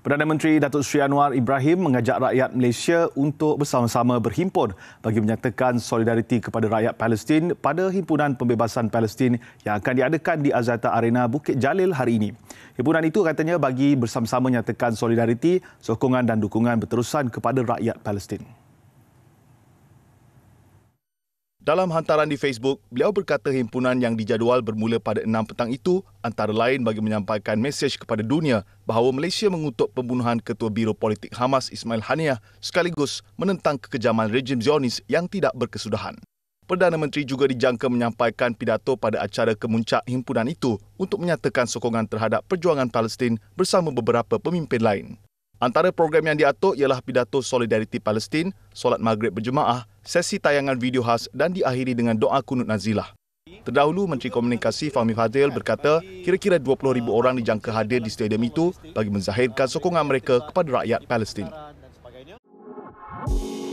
Perdana Menteri Datuk Seri Anwar Ibrahim mengajak rakyat Malaysia untuk bersama-sama berhimpun bagi menyatakan solidariti kepada rakyat Palestin pada himpunan pembebasan Palestin yang akan diadakan di Azata Arena Bukit Jalil hari ini. Himpunan itu katanya bagi bersama-sama menyatakan solidariti, sokongan dan dukungan berterusan kepada rakyat Palestin. Dalam hantaran di Facebook, beliau berkata himpunan yang dijadual bermula pada 6 petang itu antara lain bagi menyampaikan mesej kepada dunia bahawa Malaysia mengutuk pembunuhan Ketua Biro Politik Hamas Ismail Haniah sekaligus menentang kekejaman rejim Zionis yang tidak berkesudahan. Perdana Menteri juga dijangka menyampaikan pidato pada acara kemuncak himpunan itu untuk menyatakan sokongan terhadap perjuangan Palestin bersama beberapa pemimpin lain. Antara program yang diatur ialah pidato solidariti Palestin, solat maghrib berjemaah, sesi tayangan video khas dan diakhiri dengan doa kunut nazilah. Terdahulu, Menteri Komunikasi Fahmi Fadil berkata kira-kira 20,000 orang dijangka hadir di stadium itu bagi menzahirkan sokongan mereka kepada rakyat Palestin. Thank you.